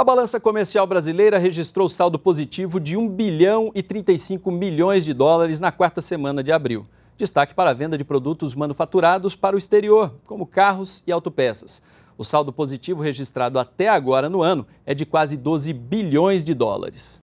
A balança comercial brasileira registrou saldo positivo de 1 bilhão e 35 milhões de dólares na quarta semana de abril. Destaque para a venda de produtos manufaturados para o exterior, como carros e autopeças. O saldo positivo registrado até agora no ano é de quase 12 bilhões de dólares.